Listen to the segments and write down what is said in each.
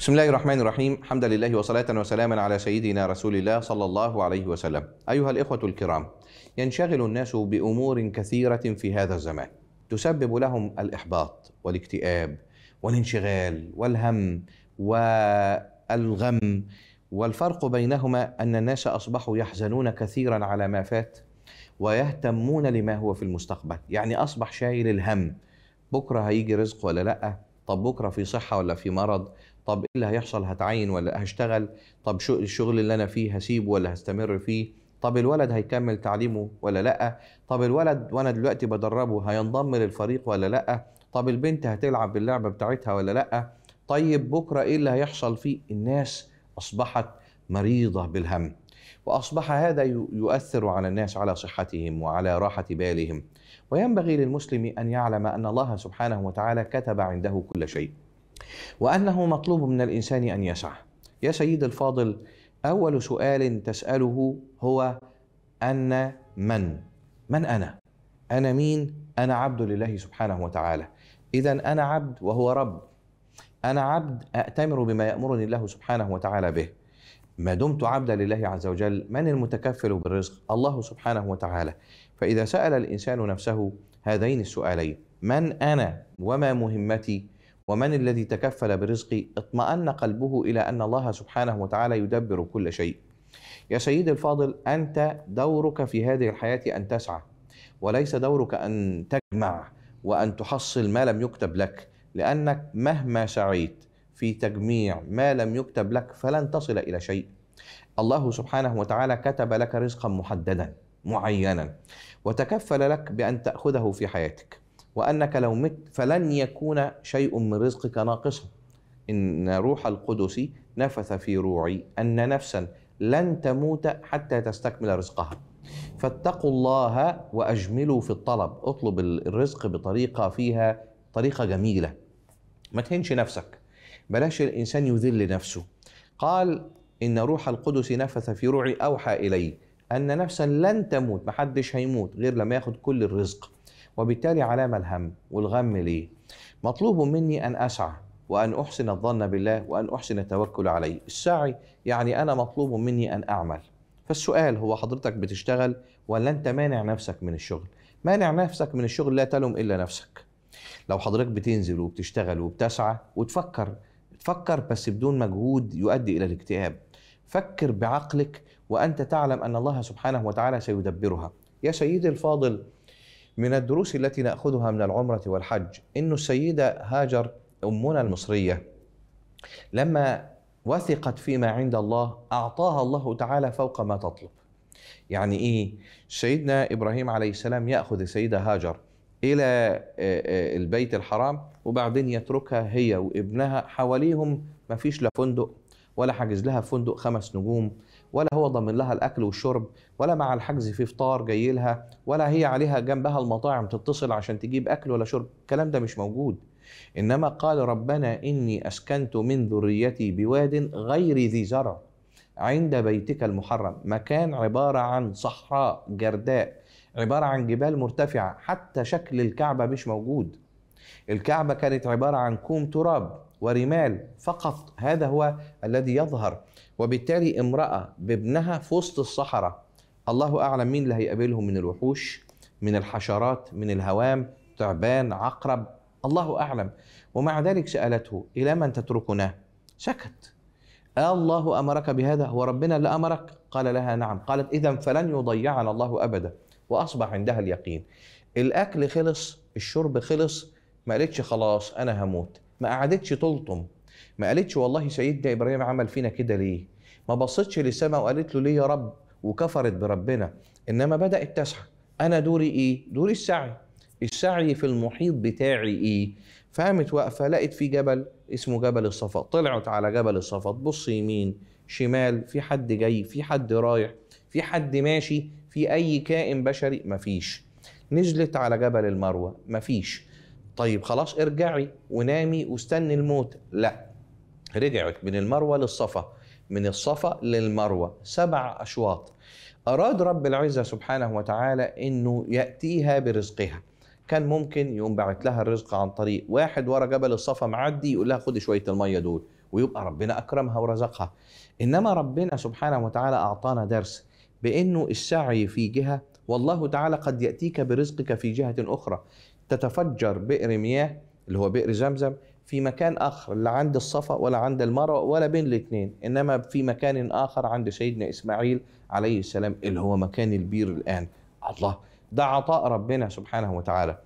بسم الله الرحمن الرحيم الحمد لله وصلاة وسلاما على سيدنا رسول الله صلى الله عليه وسلم أيها الإخوة الكرام ينشغل الناس بأمور كثيرة في هذا الزمان تسبب لهم الإحباط والاكتئاب والانشغال والهم والغم والفرق بينهما أن الناس أصبحوا يحزنون كثيرا على ما فات ويهتمون لما هو في المستقبل يعني أصبح شايل الهم بكرة هيجي رزق ولا لأ طب بكرة في صحة ولا في مرض طب ايه اللي هيحصل هتعين ولا هشتغل طب شو الشغل اللي انا فيه هسيبه ولا هستمر فيه طب الولد هيكمل تعليمه ولا لا طب الولد وانا دلوقتي بدربه هينضم للفريق ولا لا طب البنت هتلعب باللعبه بتاعتها ولا لا طيب بكره ايه اللي هيحصل فيه الناس اصبحت مريضه بالهم واصبح هذا يؤثر على الناس على صحتهم وعلى راحه بالهم وينبغي للمسلم ان يعلم ان الله سبحانه وتعالى كتب عنده كل شيء وأنه مطلوب من الإنسان أن يسعى يا سيد الفاضل أول سؤال تسأله هو أن من من أنا أنا مين أنا عبد لله سبحانه وتعالى إذا أنا عبد وهو رب أنا عبد أأتمر بما يأمرني الله سبحانه وتعالى به ما دمت عبدا لله عز وجل من المتكفل بالرزق الله سبحانه وتعالى فإذا سأل الإنسان نفسه هذين السؤالين من أنا وما مهمتي ومن الذي تكفل برزقي اطمأن قلبه إلى أن الله سبحانه وتعالى يدبر كل شيء يا سيدي الفاضل أنت دورك في هذه الحياة أن تسعى وليس دورك أن تجمع وأن تحصل ما لم يكتب لك لأنك مهما سعيت في تجميع ما لم يكتب لك فلن تصل إلى شيء الله سبحانه وتعالى كتب لك رزقا محددا معينا وتكفل لك بأن تأخذه في حياتك وأنك لو مت فلن يكون شيء من رزقك ناقصا إن روح القدس نفث في روعي أن نفسا لن تموت حتى تستكمل رزقها فاتقوا الله وأجملوا في الطلب اطلب الرزق بطريقة فيها طريقة جميلة ما تهنش نفسك بلاش الإنسان يذل نفسه قال إن روح القدس نفث في روعي أوحى إلي أن نفسا لن تموت محدش هيموت غير لما ياخد كل الرزق وبالتالي علام الهم والغم ليه مطلوب مني أن أسعى وأن أحسن الظن بالله وأن أحسن التوكل عليه السعي يعني أنا مطلوب مني أن أعمل فالسؤال هو حضرتك بتشتغل ولا أنت مانع نفسك من الشغل مانع نفسك من الشغل لا تلم إلا نفسك لو حضرتك بتنزل وبتشتغل وبتسعى وتفكر تفكر بس بدون مجهود يؤدي إلى الاكتئاب فكر بعقلك وأنت تعلم أن الله سبحانه وتعالى سيدبرها يا سيدي الفاضل من الدروس التي ناخذها من العمره والحج ان السيده هاجر امنا المصريه لما وثقت فيما عند الله اعطاها الله تعالى فوق ما تطلب يعني ايه سيدنا ابراهيم عليه السلام ياخذ السيده هاجر الى آه، آه، البيت الحرام وبعدين يتركها هي وابنها حواليهم ما فيش لا فندق ولا حاجز لها فندق خمس نجوم ولا هو ضامن لها الاكل والشرب ولا مع الحجز في فطار جاي لها ولا هي عليها جنبها المطاعم تتصل عشان تجيب اكل ولا شرب الكلام ده مش موجود انما قال ربنا اني اسكنت من ذريتي بواد غير ذي زرع عند بيتك المحرم مكان عباره عن صحراء جرداء عباره عن جبال مرتفعه حتى شكل الكعبه مش موجود الكعبة كانت عبارة عن كوم تراب ورمال فقط هذا هو الذي يظهر وبالتالي امرأة بابنها في وسط الصحراء الله أعلم مين اللي هيقابلهم من الوحوش من الحشرات من الهوام تعبان عقرب الله أعلم ومع ذلك سألته إلى من تتركنا سكت الله أمرك بهذا هو ربنا اللي أمرك قال لها نعم قالت إذا فلن يضيعنا الله أبدا وأصبح عندها اليقين الأكل خلص الشرب خلص ما قالتش خلاص انا هموت ما قعدتش تلطم ما قالتش والله سيدنا ابراهيم عمل فينا كده ليه ما بصتش للسماء وقالت له ليه يا رب وكفرت بربنا انما بدات تسعى انا دوري ايه دوري السعي السعي في المحيط بتاعي ايه فقامت واقفه لقت في جبل اسمه جبل الصفا طلعت على جبل الصفا تبص يمين شمال في حد جاي في حد رايح في حد ماشي في اي كائن بشري مفيش نزلت على جبل المروه مفيش طيب خلاص ارجعي ونامي واستني الموت لا رجعت من المروه للصفا من الصفا للمروه سبع اشواط اراد رب العزه سبحانه وتعالى انه ياتيها برزقها كان ممكن يقوم باعت لها الرزق عن طريق واحد ورا جبل الصفا معدي يقول لها خدي شويه الميه دول ويبقى ربنا اكرمها ورزقها انما ربنا سبحانه وتعالى اعطانا درس بانه السعي في جهه والله تعالى قد ياتيك برزقك في جهه اخرى تتفجر بئر مياه اللي هو بئر زمزم في مكان اخر لا عند الصفا ولا عند المروه ولا بين الاثنين انما في مكان اخر عند سيدنا اسماعيل عليه السلام اللي هو مكان البير الان الله ده عطاء ربنا سبحانه وتعالى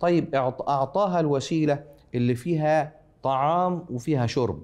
طيب اعطاها الوسيله اللي فيها طعام وفيها شرب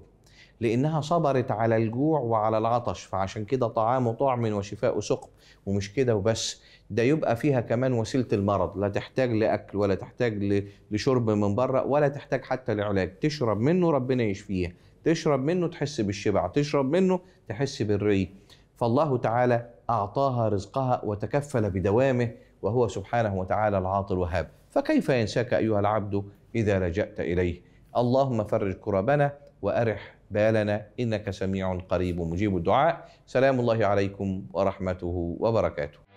لانها صبرت على الجوع وعلى العطش فعشان كده طعامه طعم وشفاء سقم ومش كده وبس ده يبقى فيها كمان وسيله المرض لا تحتاج لاكل ولا تحتاج لشرب من بره ولا تحتاج حتى لعلاج تشرب منه ربنا يشفيها تشرب منه تحس بالشبع تشرب منه تحس بالري فالله تعالى اعطاها رزقها وتكفل بدوامه وهو سبحانه وتعالى العاطل الوهاب فكيف ينساك ايها العبد اذا لجأت اليه اللهم فرج كربنا وارح بالنا إنك سميع قريب مجيب الدعاء سلام الله عليكم ورحمته وبركاته